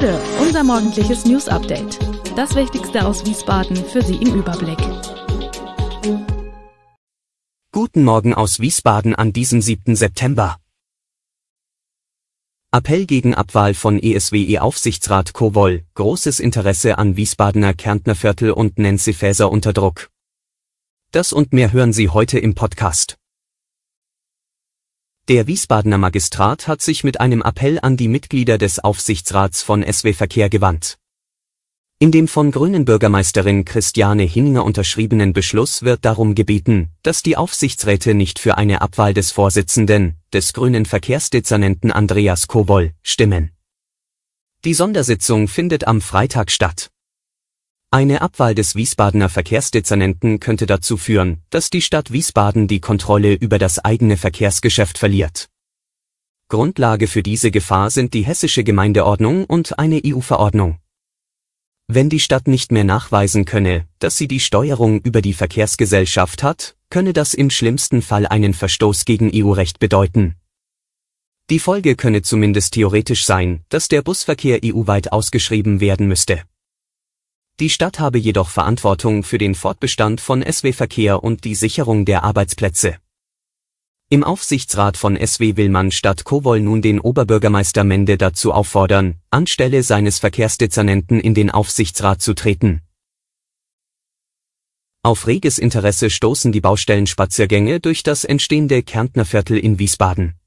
Gude, unser morgendliches News Update. Das Wichtigste aus Wiesbaden für Sie im Überblick. Guten Morgen aus Wiesbaden an diesem 7. September. Appell gegen Abwahl von ESWE-Aufsichtsrat Kowol, großes Interesse an Wiesbadener Kärntner Viertel und Nancy Faeser unter Druck. Das und mehr hören Sie heute im Podcast. Der Wiesbadener Magistrat hat sich mit einem Appell an die Mitglieder des Aufsichtsrats von SW Verkehr gewandt. In dem von Grünen Bürgermeisterin Christiane Hinninger unterschriebenen Beschluss wird darum gebeten, dass die Aufsichtsräte nicht für eine Abwahl des Vorsitzenden, des Grünen Verkehrsdezernenten Andreas Kobol, stimmen. Die Sondersitzung findet am Freitag statt. Eine Abwahl des Wiesbadener Verkehrsdezernenten könnte dazu führen, dass die Stadt Wiesbaden die Kontrolle über das eigene Verkehrsgeschäft verliert. Grundlage für diese Gefahr sind die hessische Gemeindeordnung und eine EU-Verordnung. Wenn die Stadt nicht mehr nachweisen könne, dass sie die Steuerung über die Verkehrsgesellschaft hat, könne das im schlimmsten Fall einen Verstoß gegen EU-Recht bedeuten. Die Folge könne zumindest theoretisch sein, dass der Busverkehr EU-weit ausgeschrieben werden müsste. Die Stadt habe jedoch Verantwortung für den Fortbestand von SW-Verkehr und die Sicherung der Arbeitsplätze. Im Aufsichtsrat von SW will man statt Kowol nun den Oberbürgermeister Mende dazu auffordern, anstelle seines Verkehrsdezernenten in den Aufsichtsrat zu treten. Auf reges Interesse stoßen die Baustellenspaziergänge durch das entstehende Kärntnerviertel in Wiesbaden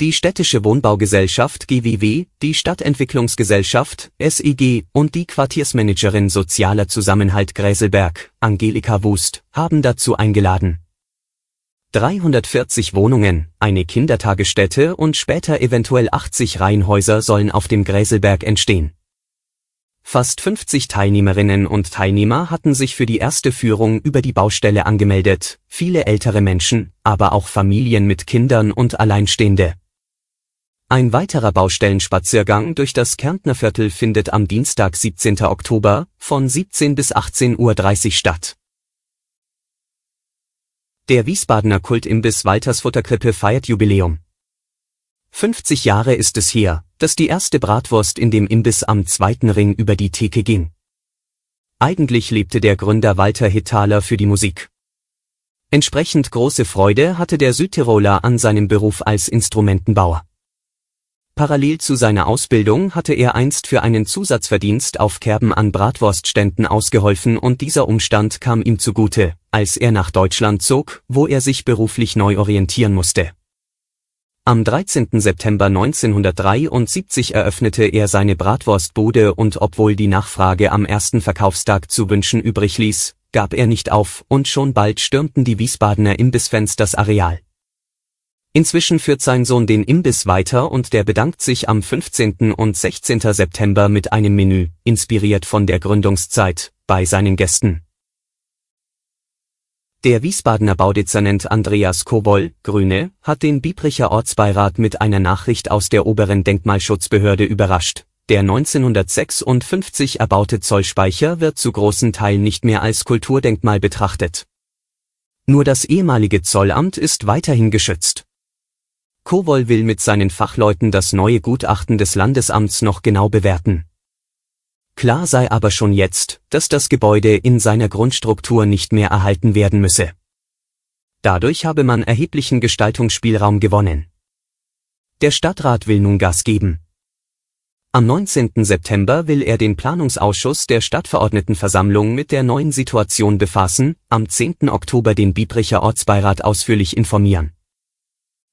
die Städtische Wohnbaugesellschaft GWW, die Stadtentwicklungsgesellschaft SEG und die Quartiersmanagerin Sozialer Zusammenhalt Gräselberg, Angelika Wust, haben dazu eingeladen. 340 Wohnungen, eine Kindertagesstätte und später eventuell 80 Reihenhäuser sollen auf dem Gräselberg entstehen. Fast 50 Teilnehmerinnen und Teilnehmer hatten sich für die erste Führung über die Baustelle angemeldet, viele ältere Menschen, aber auch Familien mit Kindern und Alleinstehende. Ein weiterer Baustellenspaziergang durch das Kärntner Viertel findet am Dienstag 17. Oktober von 17 bis 18.30 Uhr statt. Der Wiesbadener Kultimbiss Waltersfutterkrippe feiert Jubiläum. 50 Jahre ist es her, dass die erste Bratwurst in dem Imbiss am zweiten Ring über die Theke ging. Eigentlich lebte der Gründer Walter Hittaler für die Musik. Entsprechend große Freude hatte der Südtiroler an seinem Beruf als Instrumentenbauer. Parallel zu seiner Ausbildung hatte er einst für einen Zusatzverdienst auf Kerben an Bratwurstständen ausgeholfen und dieser Umstand kam ihm zugute, als er nach Deutschland zog, wo er sich beruflich neu orientieren musste. Am 13. September 1973 eröffnete er seine Bratwurstbude und obwohl die Nachfrage am ersten Verkaufstag zu wünschen übrig ließ, gab er nicht auf und schon bald stürmten die Wiesbadener Imbissfans das Areal. Inzwischen führt sein Sohn den Imbiss weiter und der bedankt sich am 15. und 16. September mit einem Menü, inspiriert von der Gründungszeit, bei seinen Gästen. Der Wiesbadener Baudezernent Andreas Kobol, Grüne, hat den Biebricher Ortsbeirat mit einer Nachricht aus der oberen Denkmalschutzbehörde überrascht. Der 1956 erbaute Zollspeicher wird zu großen Teilen nicht mehr als Kulturdenkmal betrachtet. Nur das ehemalige Zollamt ist weiterhin geschützt. Kowol will mit seinen Fachleuten das neue Gutachten des Landesamts noch genau bewerten. Klar sei aber schon jetzt, dass das Gebäude in seiner Grundstruktur nicht mehr erhalten werden müsse. Dadurch habe man erheblichen Gestaltungsspielraum gewonnen. Der Stadtrat will nun Gas geben. Am 19. September will er den Planungsausschuss der Stadtverordnetenversammlung mit der neuen Situation befassen, am 10. Oktober den Biebricher Ortsbeirat ausführlich informieren.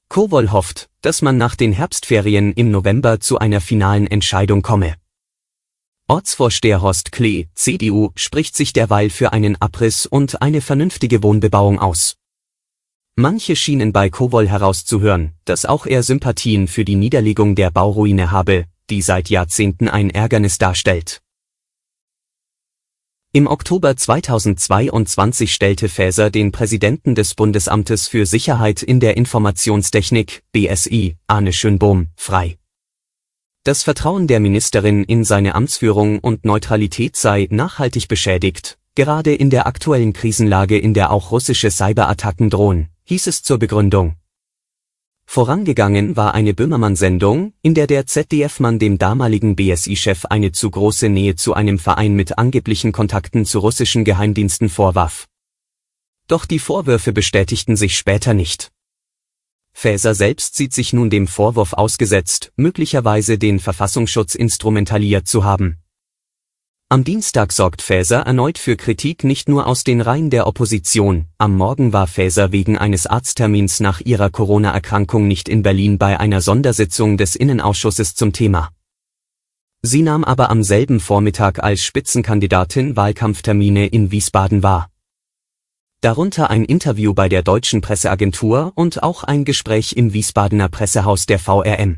Kowol hofft, dass man nach den Herbstferien im November zu einer finalen Entscheidung komme. Ortsvorsteher Horst Klee, CDU, spricht sich derweil für einen Abriss und eine vernünftige Wohnbebauung aus. Manche schienen bei Kowol herauszuhören, dass auch er Sympathien für die Niederlegung der Bauruine habe, die seit Jahrzehnten ein Ärgernis darstellt. Im Oktober 2022 stellte Faeser den Präsidenten des Bundesamtes für Sicherheit in der Informationstechnik, BSI, Arne Schönbohm, frei. Das Vertrauen der Ministerin in seine Amtsführung und Neutralität sei nachhaltig beschädigt, gerade in der aktuellen Krisenlage, in der auch russische Cyberattacken drohen, hieß es zur Begründung. Vorangegangen war eine Böhmermann-Sendung, in der der ZDF-Mann dem damaligen BSI-Chef eine zu große Nähe zu einem Verein mit angeblichen Kontakten zu russischen Geheimdiensten vorwarf. Doch die Vorwürfe bestätigten sich später nicht. Faeser selbst sieht sich nun dem Vorwurf ausgesetzt, möglicherweise den Verfassungsschutz instrumentaliert zu haben am Dienstag sorgt Faeser erneut für Kritik nicht nur aus den Reihen der Opposition. Am Morgen war Faeser wegen eines Arzttermins nach ihrer Corona-Erkrankung nicht in Berlin bei einer Sondersitzung des Innenausschusses zum Thema. Sie nahm aber am selben Vormittag als Spitzenkandidatin Wahlkampftermine in Wiesbaden wahr. Darunter ein Interview bei der deutschen Presseagentur und auch ein Gespräch im Wiesbadener Pressehaus der VRM.